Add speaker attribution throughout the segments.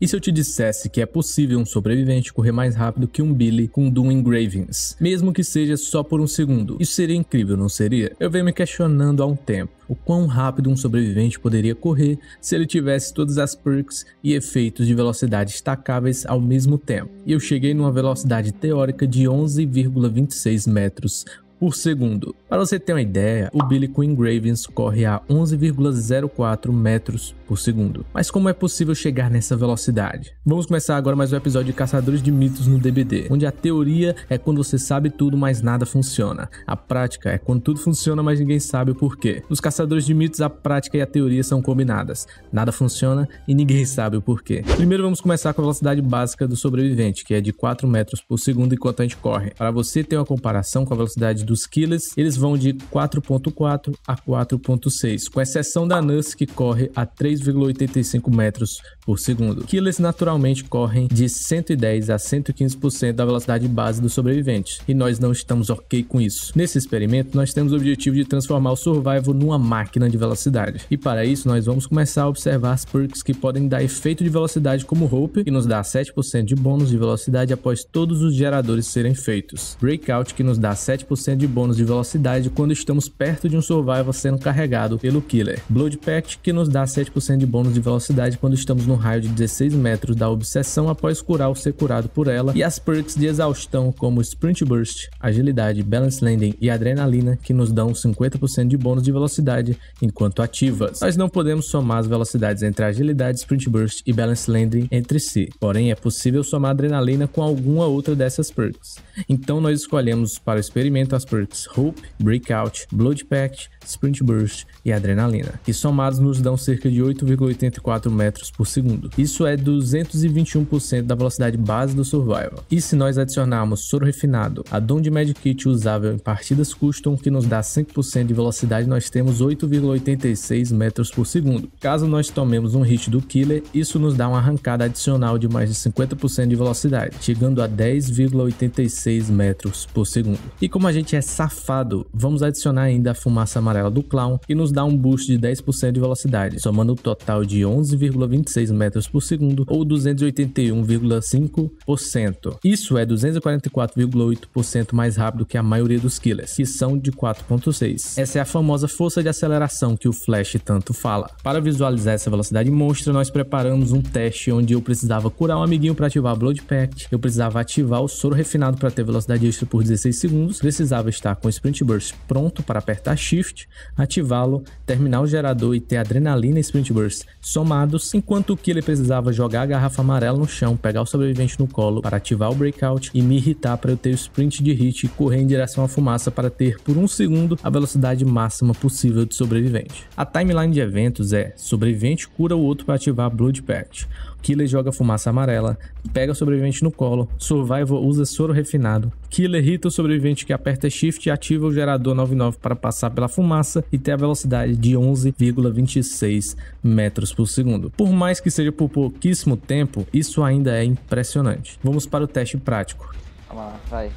Speaker 1: E se eu te dissesse que é possível um sobrevivente correr mais rápido que um Billy com Doom Engravings, mesmo que seja só por um segundo? Isso seria incrível, não seria? Eu venho me questionando há um tempo o quão rápido um sobrevivente poderia correr se ele tivesse todas as perks e efeitos de velocidade destacáveis ao mesmo tempo. E eu cheguei numa velocidade teórica de 11,26 metros por segundo. Para você ter uma ideia, o Billy Queen Gravens corre a 11,04 metros por segundo. Mas como é possível chegar nessa velocidade? Vamos começar agora mais um episódio de Caçadores de Mitos no DBD, onde a teoria é quando você sabe tudo, mas nada funciona. A prática é quando tudo funciona, mas ninguém sabe o porquê. Nos Caçadores de Mitos, a prática e a teoria são combinadas. Nada funciona e ninguém sabe o porquê. Primeiro vamos começar com a velocidade básica do sobrevivente, que é de 4 metros por segundo enquanto a gente corre. Para você ter uma comparação com a velocidade dos killers, eles vão de 4.4 a 4.6, com exceção da Nurse que corre a 3,85 metros por segundo. Killers naturalmente correm de 110 a 115% da velocidade base do sobrevivente, e nós não estamos ok com isso. Nesse experimento, nós temos o objetivo de transformar o survival numa máquina de velocidade, e para isso nós vamos começar a observar as perks que podem dar efeito de velocidade como Hope, que nos dá 7% de bônus de velocidade após todos os geradores serem feitos, Breakout, que nos dá 7% de bônus de velocidade quando estamos perto de um survival sendo carregado pelo killer. Blood Pact, que nos dá 7% de bônus de velocidade quando estamos no raio de 16 metros da obsessão após curar ou ser curado por ela, e as perks de exaustão como Sprint Burst, Agilidade, Balance Landing e Adrenalina, que nos dão 50% de bônus de velocidade enquanto ativas. Nós não podemos somar as velocidades entre Agilidade, Sprint Burst e Balance Landing entre si, porém é possível somar Adrenalina com alguma outra dessas perks. Então nós escolhemos para o experimento as perks Hope, Breakout, Blood Pact, Sprint Burst e Adrenalina, que somados nos dão cerca de 8,84 metros por segundo. Isso é 221% da velocidade base do Survival. E se nós adicionarmos Soro Refinado, a Dom de Medkit usável em partidas custom que nos dá 5% de velocidade, nós temos 8,86 metros por segundo. Caso nós tomemos um hit do Killer, isso nos dá uma arrancada adicional de mais de 50% de velocidade, chegando a 10,86 metros por segundo. E como a gente é safado. Vamos adicionar ainda a fumaça amarela do clown e nos dá um boost de 10% de velocidade, somando um total de 11,26 metros por segundo ou 281,5%. Isso é 244,8% mais rápido que a maioria dos killers, que são de 4.6. Essa é a famosa força de aceleração que o Flash tanto fala. Para visualizar essa velocidade monstra, nós preparamos um teste onde eu precisava curar um amiguinho para ativar Blood Pact, eu precisava ativar o soro refinado para ter velocidade extra por 16 segundos, precisava estar com o Sprint Burst pronto para apertar Shift, ativá-lo, terminar o gerador e ter Adrenalina e Sprint Burst somados, enquanto que ele precisava jogar a garrafa amarela no chão, pegar o sobrevivente no colo para ativar o Breakout e me irritar para eu ter o Sprint de Hit e correr em direção à fumaça para ter, por um segundo, a velocidade máxima possível de sobrevivente. A timeline de eventos é sobrevivente cura o outro para ativar Blood Pact. Killer joga fumaça amarela, pega o sobrevivente no colo, Survivor usa soro refinado. Killer irrita o sobrevivente que aperta Shift e ativa o gerador 99 para passar pela fumaça e ter a velocidade de 11,26 metros por segundo. Por mais que seja por pouquíssimo tempo, isso ainda é impressionante. Vamos para o teste prático. Vamos lá, vai.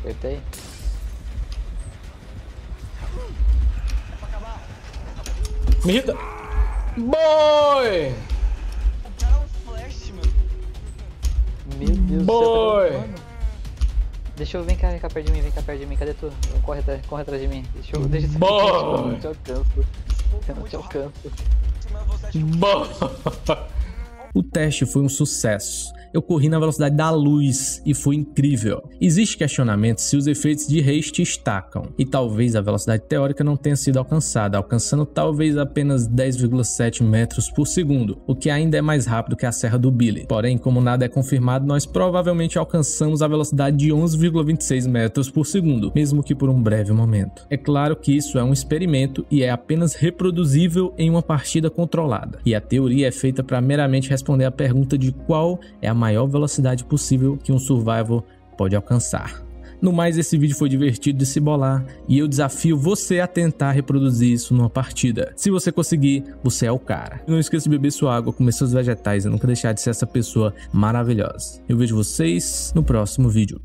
Speaker 1: Apertei. Me irrita. Boy! Deus Boy. do céu. Tá deixa eu, vem cá, perto de mim, vem cá perto de mim, cadê tu? Corre atrás, corre atrás de mim. Deixa eu, deixa eu. Boy. Eu não te alcanço. Eu não te alcanço. Boy. O teste foi um sucesso. Eu corri na velocidade da luz e foi incrível. Existe questionamento se os efeitos de haste estacam, e talvez a velocidade teórica não tenha sido alcançada, alcançando talvez apenas 10,7 metros por segundo, o que ainda é mais rápido que a Serra do Billy. Porém, como nada é confirmado, nós provavelmente alcançamos a velocidade de 11,26 metros por segundo, mesmo que por um breve momento. É claro que isso é um experimento e é apenas reproduzível em uma partida controlada, e a teoria é feita para meramente responder à pergunta de qual é a maior velocidade possível que um survival pode alcançar. No mais, esse vídeo foi divertido de se bolar e eu desafio você a tentar reproduzir isso numa partida. Se você conseguir, você é o cara. não esqueça de beber sua água, comer seus vegetais e nunca deixar de ser essa pessoa maravilhosa. Eu vejo vocês no próximo vídeo.